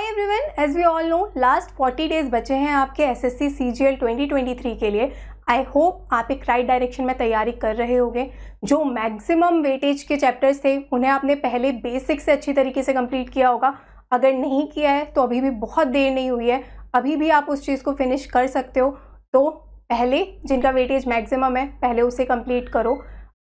every one as we all know last 40 days बचे हैं आपके S S C C G L twenty twenty three के लिए I hope आप एक राइट डायरेक्शन में तैयारी कर रहे होंगे जो मैक्सिमम वेटेज के चैप्टर्स थे उन्हें आपने पहले बेसिक से अच्छी तरीके से कंप्लीट किया होगा अगर नहीं किया है तो अभी भी बहुत देर नहीं हुई है अभी भी आप उस चीज़ को फिनिश कर सकते हो तो पहले जिनका वेटेज मैक्सिमम है पहले उसे कंप्लीट करो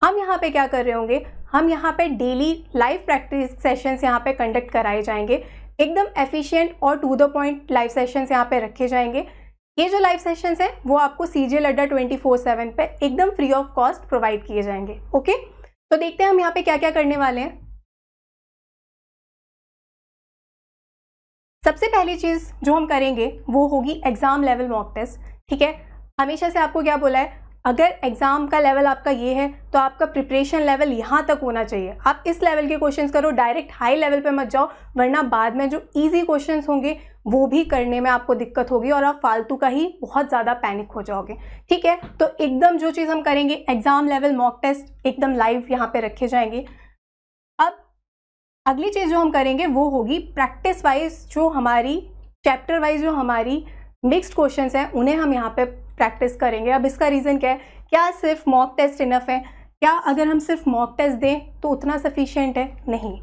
हम यहाँ पे क्या कर रहे होंगे हम यहाँ पे डेली लाइव प्रैक्टिस सेशंस यहाँ पे कंडक्ट कराए जाएंगे एकदम एफिशिएंट और to the point live sessions यहाँ पे रखे जाएंगे ये जो लाइव सेशंस हैं वो आपको सी जी लड्डा ट्वेंटी फोर सेवन पर एकदम फ्री ऑफ कॉस्ट प्रोवाइड किए जाएंगे ओके तो देखते हैं हम यहाँ पे क्या क्या करने वाले हैं सबसे पहली चीज़ जो हम करेंगे वो होगी एग्ज़ाम लेवल मॉक टेस्ट ठीक है हमेशा से आपको क्या बोला है अगर एग्ज़ाम का लेवल आपका ये है तो आपका प्रिपरेशन लेवल यहाँ तक होना चाहिए आप इस लेवल के क्वेश्चंस करो डायरेक्ट हाई लेवल पे मत जाओ वरना बाद में जो इजी क्वेश्चंस होंगे वो भी करने में आपको दिक्कत होगी और आप फालतू का ही बहुत ज़्यादा पैनिक हो जाओगे ठीक है तो एकदम जो चीज़ हम करेंगे एग्ज़ाम लेवल मॉक टेस्ट एकदम लाइव यहाँ पर रखे जाएंगे अब अगली चीज़ जो हम करेंगे वो होगी प्रैक्टिस वाइज जो हमारी चैप्टर वाइज जो हमारी मिक्स्ड क्वेश्चंस हैं उन्हें हम यहाँ पे प्रैक्टिस करेंगे अब इसका रीज़न क्या है क्या सिर्फ मॉक टेस्ट इनफ है क्या अगर हम सिर्फ मॉक टेस्ट दें तो उतना सफिशियंट है नहीं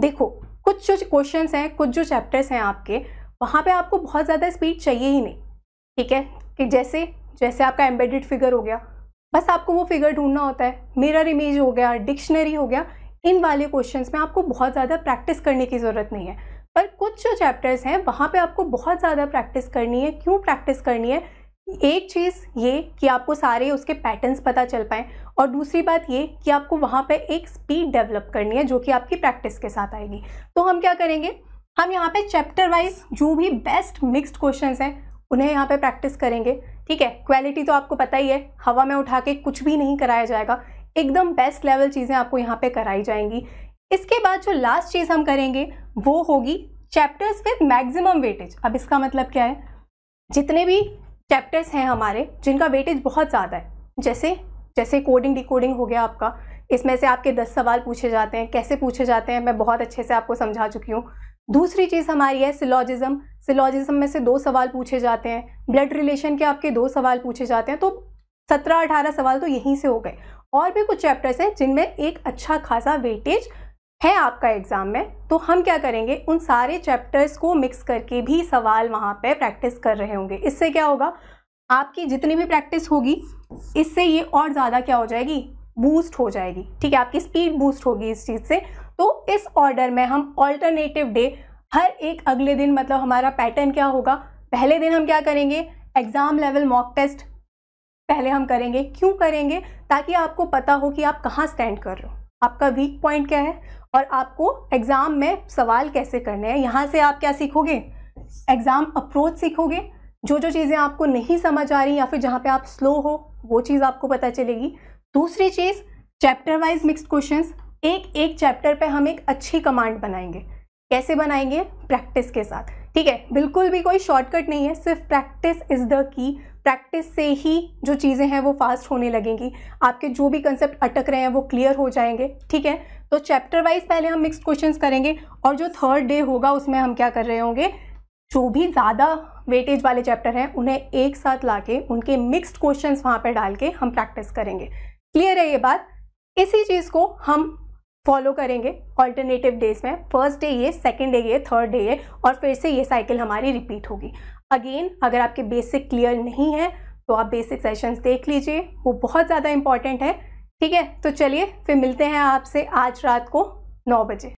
देखो कुछ जो क्वेश्चन हैं कुछ जो चैप्टर्स हैं आपके वहाँ पे आपको बहुत ज़्यादा स्पीड चाहिए ही नहीं ठीक है कि जैसे जैसे आपका एम्बेडेड फिगर हो गया बस आपको वो फिगर ढूंढना होता है मिरर इमेज हो गया डिक्शनरी हो गया इन वाले क्वेश्चंस में आपको बहुत ज़्यादा प्रैक्टिस करने की ज़रूरत नहीं है पर कुछ जो चैप्टर्स हैं वहाँ पे आपको बहुत ज़्यादा प्रैक्टिस करनी है क्यों प्रैक्टिस करनी है एक चीज़ ये कि आपको सारे उसके पैटर्न्स पता चल पाएँ और दूसरी बात ये कि आपको वहाँ पे एक स्पीड डेवलप करनी है जो कि आपकी प्रैक्टिस के साथ आएगी तो हम क्या करेंगे हम यहाँ पे चैप्टर वाइज जो भी बेस्ट मिक्सड क्वेश्चन हैं उन्हें यहाँ पर प्रैक्टिस करेंगे ठीक है क्वालिटी तो आपको पता ही है हवा में उठा के कुछ भी नहीं कराया जाएगा एकदम बेस्ट लेवल चीज़ें आपको यहाँ पे कराई जाएंगी इसके बाद जो लास्ट चीज़ हम करेंगे वो होगी चैप्टर्स विद मैक्सिमम वेटेज अब इसका मतलब क्या है जितने भी चैप्टर्स हैं हमारे जिनका वेटेज बहुत ज़्यादा है जैसे जैसे कोडिंग डिकोडिंग हो गया आपका इसमें से आपके दस सवाल पूछे जाते हैं कैसे पूछे जाते हैं मैं बहुत अच्छे से आपको समझा चुकी हूँ दूसरी चीज़ हमारी है सिलॉजिज़म सिलॉजिज़म में से दो सवाल पूछे जाते हैं ब्लड रिलेशन के आपके दो सवाल पूछे जाते हैं तो सत्रह अठारह सवाल तो यहीं से हो गए और भी कुछ चैप्टर्स हैं जिनमें एक अच्छा खासा वेटेज है आपका एग्ज़ाम में तो हम क्या करेंगे उन सारे चैप्टर्स को मिक्स करके भी सवाल वहाँ पे प्रैक्टिस कर रहे होंगे इससे क्या होगा आपकी जितनी भी प्रैक्टिस होगी इससे ये और ज़्यादा क्या हो जाएगी बूस्ट हो जाएगी ठीक है आपकी स्पीड बूस्ट होगी इस चीज़ से तो इस ऑर्डर में हम ऑल्टरनेटिव डे हर एक अगले दिन मतलब हमारा पैटर्न क्या होगा पहले दिन हम क्या करेंगे एग्ज़ाम लेवल मॉक टेस्ट पहले हम करेंगे क्यों करेंगे ताकि आपको पता हो कि आप कहाँ स्टैंड कर रहे हो आपका वीक पॉइंट क्या है और आपको एग्ज़ाम में सवाल कैसे करने हैं यहाँ से आप क्या सीखोगे एग्ज़ाम अप्रोच सीखोगे जो जो चीज़ें आपको नहीं समझ आ रही या फिर जहाँ पे आप स्लो हो वो चीज़ आपको पता चलेगी दूसरी चीज़ चैप्टर वाइज मिक्स क्वेश्चन एक एक चैप्टर पे हम एक अच्छी कमांड बनाएंगे कैसे बनाएंगे प्रैक्टिस के साथ ठीक है बिल्कुल भी कोई शॉर्टकट नहीं है सिर्फ practice is the key practice से ही जो चीज़ें हैं वो फास्ट होने लगेंगी आपके जो भी कंसेप्ट अटक रहे हैं वो क्लियर हो जाएंगे ठीक है तो चैप्टर वाइज पहले हम मिक्स क्वेश्चंस करेंगे और जो थर्ड डे होगा उसमें हम क्या कर रहे होंगे जो भी ज़्यादा वेटेज वाले चैप्टर हैं उन्हें एक साथ के उनके मिक्सड क्वेश्चन वहाँ पर डाल के हम प्रैक्टिस करेंगे क्लियर है ये बात इसी चीज़ को हम फॉलो करेंगे ऑल्टरनेटिव डेज में फर्स्ट डे ये सेकेंड डे ये थर्ड डे ये और फिर से ये साइकिल हमारी रिपीट होगी अगेन अगर आपके बेसिक क्लियर नहीं है तो आप बेसिक सेशंस देख लीजिए वो बहुत ज़्यादा इंपॉर्टेंट है ठीक है तो चलिए फिर मिलते हैं आपसे आज रात को नौ बजे